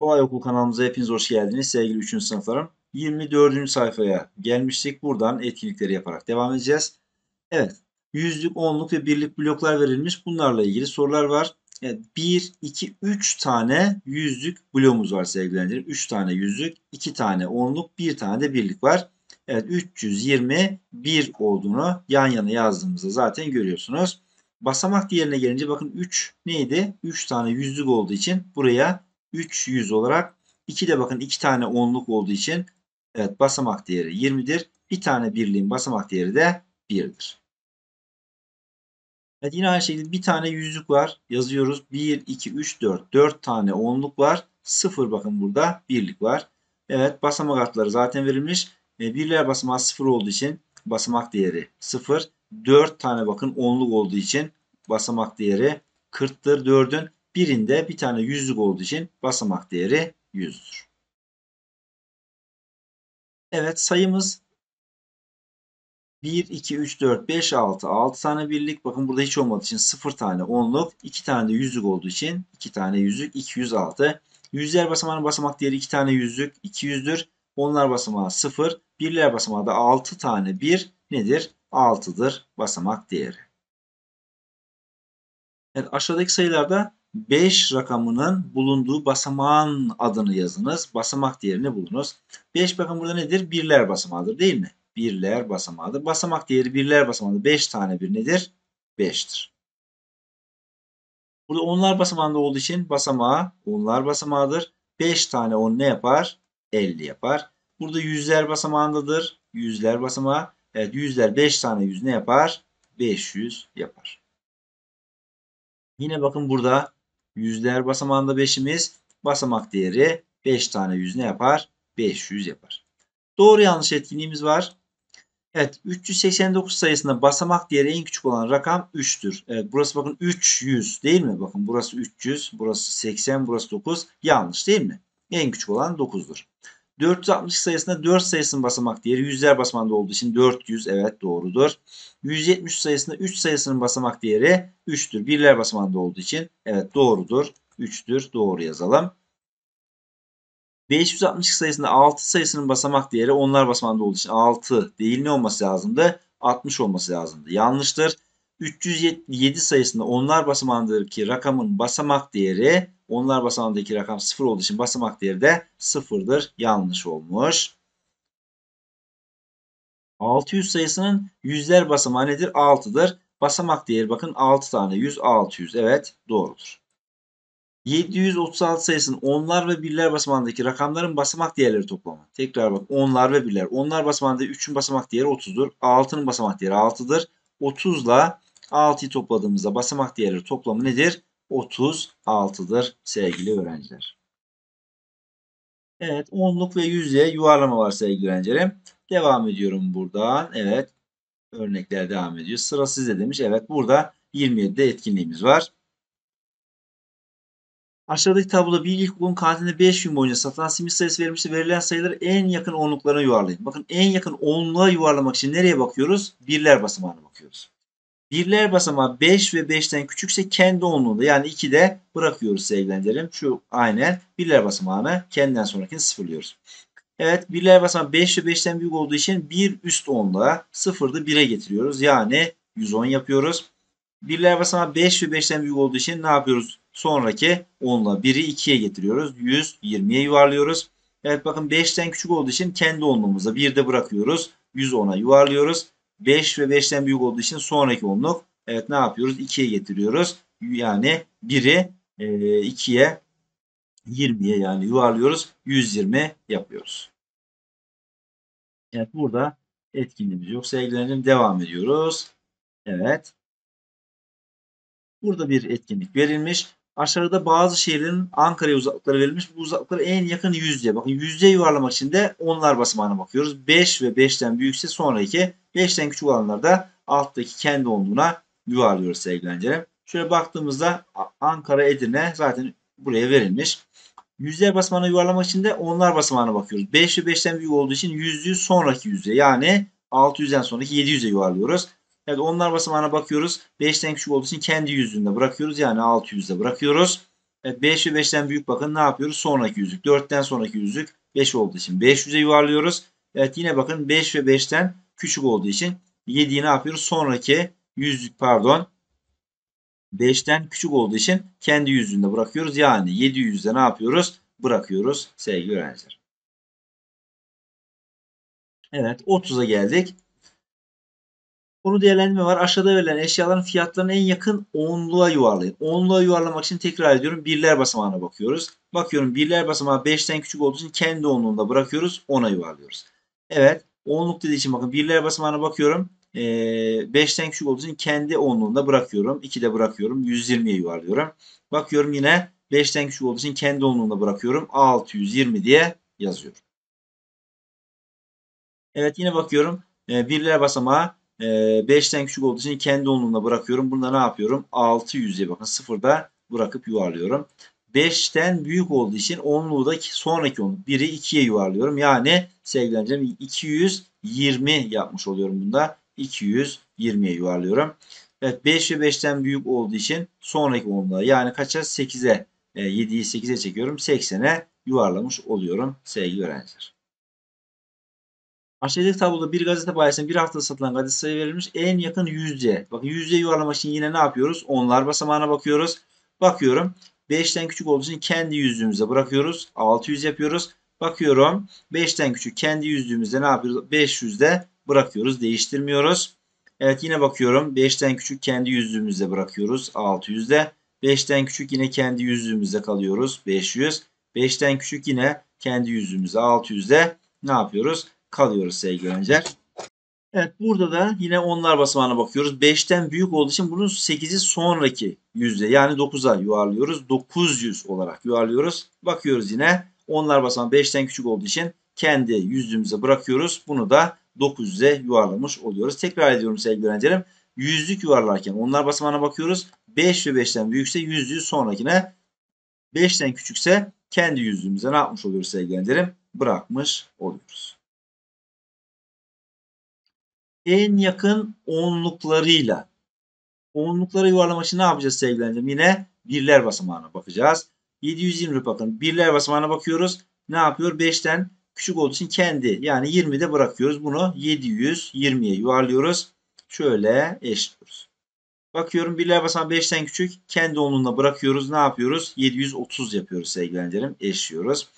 Kolay Okul kanalımıza hepiniz hoş geldiniz sevgili 3. sınıflarım. 24. sayfaya gelmiştik. Buradan etkinlikleri yaparak devam edeceğiz. Evet. Yüzlük, onluk ve birlik bloklar verilmiş. Bunlarla ilgili sorular var. Evet, 1, 2, 3 tane yüzlük bloğumuz var sevgilendirim. 3 tane yüzlük, 2 tane onluk, 1 tane de birlik var. Evet 321 olduğunu yan yana yazdığımızda zaten görüyorsunuz. Basamak diğerine gelince bakın 3 neydi? 3 tane yüzlük olduğu için buraya 300 olarak 2 de bakın 2 tane onluk olduğu için evet basamak değeri 20'dir. Bir tane birliğin basamak değeri de 1'dir. Evet yine aynı şekilde bir tane yüzlük var. Yazıyoruz. 1, 2, 3, 4. 4 tane onluk var. 0 bakın burada birlik var. Evet basamak adları zaten verilmiş. E, birler basamağı 0 olduğu için basamak değeri 0. 4 tane bakın onluk olduğu için basamak değeri 40'tır 4'ün. Birinde bir tane yüzlük olduğu için basamak değeri 100'dür. Evet sayımız 1, 2, 3, 4, 5, 6, 6 tane birlik. Bakın burada hiç olmadığı için 0 tane onluk, 2 tane de yüzlük olduğu için 2 tane yüzlük, 206. Yüzler basamağının basamak değeri 2 tane yüzlük, 200'dür. Onlar basamağı 0, birler basamağı da 6 tane 1, nedir? 6'dır basamak değeri. Evet, aşağıdaki sayılarda 5 rakamının bulunduğu basamağın adını yazınız. Basamak değerini bulunuz. 5 bakın burada nedir? Birler basamağıdır değil mi? Birler basamağıdır. Basamak değeri birler basamağıdır. 5 tane bir nedir? 5'tir. Burada onlar basamağında olduğu için basamağı onlar basamağıdır. 5 tane 10 ne yapar? 50 yapar. Burada yüzler basamağındadır. Yüzler basamağı. Evet yüzler 5 tane yüz ne yapar? 500 yapar. Yine bakın burada yüzler basamağında 5'imiz basamak değeri 5 tane yüz ne yapar? 500 yapar. Doğru yanlış etkinliğimiz var. Evet 389 sayısında basamak değeri en küçük olan rakam 3'tür. Evet burası bakın 300 değil mi? Bakın burası 300, burası 80, burası 9. Yanlış değil mi? En küçük olan 9'dur. 460 sayısında 4 sayısının basamak değeri yüzler basamağında olduğu için 400 evet doğrudur. 170 sayısında 3 sayısının basamak değeri 3'tür. Birler basamağında olduğu için evet doğrudur. 3'tür doğru yazalım. 560 sayısında 6 sayısının basamak değeri onlar basamağında olduğu için 6 değil ne olması lazımdı? 60 olması lazımdı. Yanlıştır. 377 sayısında onlar basamağındaki rakamın basamak değeri onlar basamağındaki rakam 0 olduğu için basamak değeri de 0'dır. Yanlış olmuş. 600 sayısının yüzler basamağı nedir? 6'dır. Basamak değeri bakın 6 tane 100 600 evet doğrudur. 736 sayısının onlar ve birler basamağındaki rakamların basamak değerleri toplamı. Tekrar bak onlar ve birler. Onlar basamağında 3'ün basamak değeri 30'dur. 6'nın basamak değeri 6'dır. 30 ile 6'yı topladığımızda basamak değerleri toplamı nedir? 36'dır sevgili öğrenciler. Evet onluk ve yüzde yuvarlama var sevgili öğrencilerim. Devam ediyorum buradan. Evet örnekler devam ediyor. Sıra sizde demiş. Evet burada 27'de etkinliğimiz var. Aşağıdaki tabloda bir ilk ilkokulun kantinde 5 gün boyunca satılan simit sayısı verilmişti. Verilen sayıları en yakın onluklarına yuvarlayın. Bakın en yakın onluğa yuvarlamak için nereye bakıyoruz? Birler basamağına bakıyoruz. Birler basamağı 5 ve 5'ten küçükse kendi onluğunda yani 2'de bırakıyoruz sevgilendirim. Şu aynen birler basamağını kendinden sonrakini sıfırlıyoruz. Evet birler basamağı 5 ve 5'ten büyük olduğu için bir üst onluğa sıfırda 1'e getiriyoruz. Yani 110 yapıyoruz. Birler basamağı 5 ve 5'ten büyük olduğu için ne yapıyoruz? Sonraki onla 1'i 2'ye getiriyoruz. 120'ye yuvarlıyoruz. Evet bakın 5'ten küçük olduğu için kendi onluğumuza 1'de bırakıyoruz. 110'a yuvarlıyoruz. 5 ve 5'ten büyük olduğu için sonraki onluk evet ne yapıyoruz? 2'ye getiriyoruz. Yani 1'i 2'ye 20'ye yani yuvarlıyoruz. 120 yapıyoruz. Evet burada etkinliğimiz yok. Sevgilerim devam ediyoruz. Evet. Burada bir etkinlik verilmiş. Aşağıda bazı şehirlerin Ankara'ya uzaklıkları verilmiş. Bu uzaklıkları en yakın yüzde. Bakın yüzde yuvarlamak için de onlar basamağına bakıyoruz. 5 ve 5'ten büyükse sonraki 5'ten küçük olanlarda alttaki kendi olduğuna yuvarlıyoruz sevgili öğrencilerim. Şöyle baktığımızda Ankara, Edirne zaten buraya verilmiş. Yüzler basamağına yuvarlamak için de onlar basamağına bakıyoruz. 5 ve 5'ten büyük olduğu için yüzlüğü sonraki yüzde yani 600'den sonraki 700'e yuvarlıyoruz. Evet onlar basamağına bakıyoruz. 5'ten küçük olduğu için kendi yüzünde bırakıyoruz. Yani 600'de bırakıyoruz. Evet 5 ve 5'ten büyük bakın ne yapıyoruz? Sonraki yüzük. 4'ten sonraki yüzük. 5 olduğu için 500'e yuvarlıyoruz. Evet yine bakın 5 ve 5'ten küçük olduğu için 7'yi ne yapıyoruz? Sonraki yüzük pardon 5'ten küçük olduğu için kendi yüzünde bırakıyoruz. Yani 700'de ne yapıyoruz? Bırakıyoruz sevgili öğrenciler. Evet 30'a geldik. Konu değerlendirme var. Aşağıda verilen eşyaların fiyatlarına en yakın onluğa yuvarlayın. Onluğa yuvarlamak için tekrar ediyorum. Birler basamağına bakıyoruz. Bakıyorum birler basamağı 5'ten küçük olduğu için kendi onluğunda bırakıyoruz. 10'a yuvarlıyoruz. Evet. Onluk dediği için bakın birler basamağına bakıyorum. 5'ten ee, küçük olduğu için kendi onluğunda bırakıyorum. 2'de bırakıyorum. 120'ye yuvarlıyorum. Bakıyorum yine 5'ten küçük olduğu için kendi onluğunda bırakıyorum. 620 diye yazıyorum. Evet yine bakıyorum. Ee, birler basamağı 5'ten ee, küçük olduğu için kendi onluğuna bırakıyorum. Bunda ne yapıyorum? 600'e bakın 0'da bırakıp yuvarlıyorum. 5'ten büyük olduğu için onluğu da sonraki onluk 1'i 2'ye yuvarlıyorum. Yani sevgilerim 220 yapmış oluyorum bunda. 220'ye yuvarlıyorum. Evet 5 ve 5'ten büyük olduğu için sonraki onluğa yani kaça 8'e 7'yi 8'e çekiyorum. 80'e yuvarlamış oluyorum sevgili öğrenciler. Aşağıdaki tabloda bir gazete bayisinin bir haftada satılan gazete sayı verilmiş. En yakın yüzde. Bakın yüzde yuvarlamak için yine ne yapıyoruz? Onlar basamağına bakıyoruz. Bakıyorum. 5'ten küçük olduğu için kendi yüzlüğümüze bırakıyoruz. 600 yapıyoruz. Bakıyorum 5'ten küçük kendi yüzlüğümüzde ne yapıyoruz? 500'de bırakıyoruz. Değiştirmiyoruz. Evet yine bakıyorum 5'ten küçük kendi yüzlüğümüzde bırakıyoruz. 600'de 5'ten küçük yine kendi yüzlüğümüzde kalıyoruz. 500. 5'ten küçük yine kendi yüzlüğümüzde 600'de ne yapıyoruz? kalıyoruz sevgili öğrenciler. Evet burada da yine onlar basamağına bakıyoruz. 5'ten büyük olduğu için bunun 8'i sonraki yüzde yani 9'a yuvarlıyoruz. 900 olarak yuvarlıyoruz. Bakıyoruz yine onlar basamağı 5'ten küçük olduğu için kendi yüzlüğümüze bırakıyoruz. Bunu da 900'e yuvarlamış oluyoruz. Tekrar ediyorum sevgili öğrencilerim. Yüzlük yuvarlarken onlar basamağına bakıyoruz. 5 ve 5'ten büyükse yüzlüğü sonrakine 5'ten küçükse kendi yüzlüğümüze ne yapmış oluyoruz sevgili öğrencilerim? Bırakmış oluyoruz en yakın onluklarıyla. Onlukları yuvarlama için ne yapacağız sevgili Yine birler basamağına bakacağız. 720 bakın birler basamağına bakıyoruz. Ne yapıyor? 5'ten küçük olduğu için kendi yani 20'de bırakıyoruz. Bunu 720'ye yuvarlıyoruz. Şöyle eşliyoruz. Bakıyorum birler basamağı 5'ten küçük. Kendi onluğuna bırakıyoruz. Ne yapıyoruz? 730 yapıyoruz sevgili Eşliyoruz.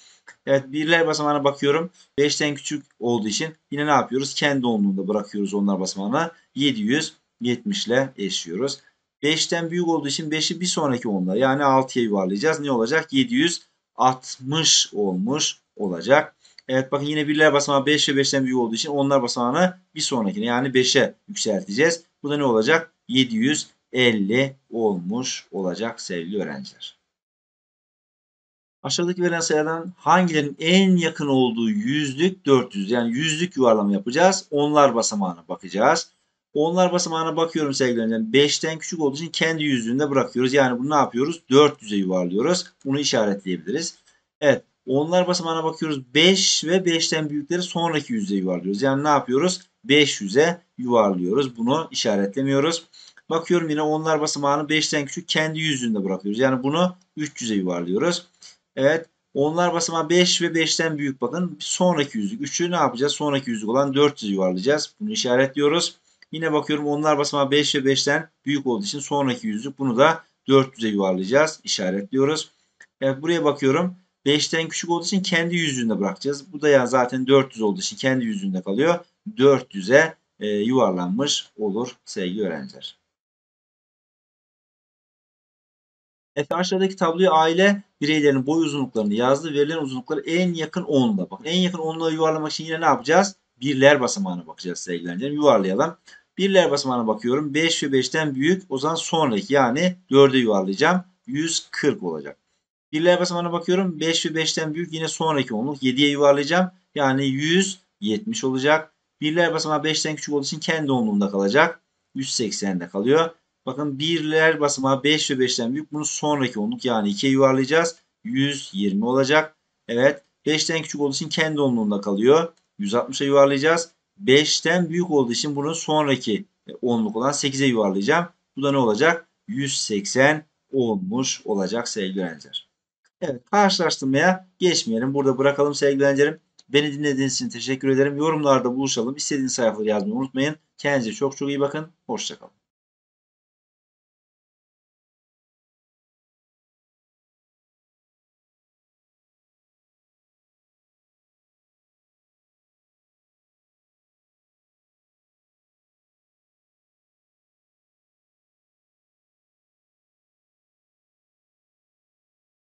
Evet birler basamağına bakıyorum. 5'ten küçük olduğu için yine ne yapıyoruz? Kendi onluğunda bırakıyoruz onlar basamağına. 770 ile eşliyoruz. 5'ten büyük olduğu için 5'i bir sonraki onla yani 6'ya yuvarlayacağız. Ne olacak? 760 olmuş olacak. Evet bakın yine birler basamağı 5 ve 5'ten büyük olduğu için onlar basamağını bir sonrakine yani 5'e yükselteceğiz. Bu da ne olacak? 750 olmuş olacak sevgili öğrenciler. Aşağıdaki verilen sayılardan hangilerinin en yakın olduğu yüzlük 400 yani yüzlük yuvarlama yapacağız. Onlar basamağına bakacağız. Onlar basamağına bakıyorum sevgili öğrenciler. 5'ten küçük olduğu için kendi yüzlüğünde bırakıyoruz. Yani bunu ne yapıyoruz? 400'e yuvarlıyoruz. Bunu işaretleyebiliriz. Evet. Onlar basamağına bakıyoruz. 5 ve 5'ten büyükleri sonraki yüzde yuvarlıyoruz. Yani ne yapıyoruz? 500'e yuvarlıyoruz. Bunu işaretlemiyoruz. Bakıyorum yine onlar basamağını 5'ten küçük kendi yüzlüğünde bırakıyoruz. Yani bunu 300'e yuvarlıyoruz. Evet. Onlar basamağı 5 ve 5'ten büyük bakın. Sonraki yüzük, 3'ü ne yapacağız? Sonraki yüzük olan 400 yuvarlayacağız. Bunu işaretliyoruz. Yine bakıyorum onlar basamağı 5 ve 5'ten büyük olduğu için sonraki yüzük, Bunu da 400'e yuvarlayacağız. İşaretliyoruz. Evet buraya bakıyorum. 5'ten küçük olduğu için kendi yüzüğünde bırakacağız. Bu da ya zaten 400 olduğu için kendi yüzüğünde kalıyor. 400'e e, yuvarlanmış olur sevgili öğrenciler. Efe aşağıdaki tabloya aile bireylerinin boy uzunluklarını yazdı. Verilen uzunlukları en yakın onla. Bakın en yakın onla yuvarlamak için yine ne yapacağız? Birler basamağına bakacağız sevgilerim. Yuvarlayalım. Birler basamağına bakıyorum. 5 ve 5'ten büyük. O zaman sonraki yani 4'e yuvarlayacağım. 140 olacak. Birler basamağına bakıyorum. 5 ve 5'ten büyük. Yine sonraki onluk. 7'ye yuvarlayacağım. Yani 170 olacak. Birler basamağı 5'ten küçük olduğu için kendi onluğunda kalacak. 180'de kalıyor. Bakın birler basamağı 5 ve 5'ten büyük. Bunu sonraki onluk yani 2'ye yuvarlayacağız. 120 olacak. Evet. 5'ten küçük olduğu için kendi onluğunda kalıyor. 160'a yuvarlayacağız. 5'ten büyük olduğu için bunun sonraki e, onluk olan 8'e yuvarlayacağım. Bu da ne olacak? 180 olmuş olacak sevgili öğrenciler. Evet karşılaştırmaya geçmeyelim. Burada bırakalım sevgili öğrencilerim. Beni dinlediğiniz için teşekkür ederim. Yorumlarda buluşalım. İstediğiniz sayfaları yazmayı unutmayın. Kendinize çok çok iyi bakın. Hoşçakalın.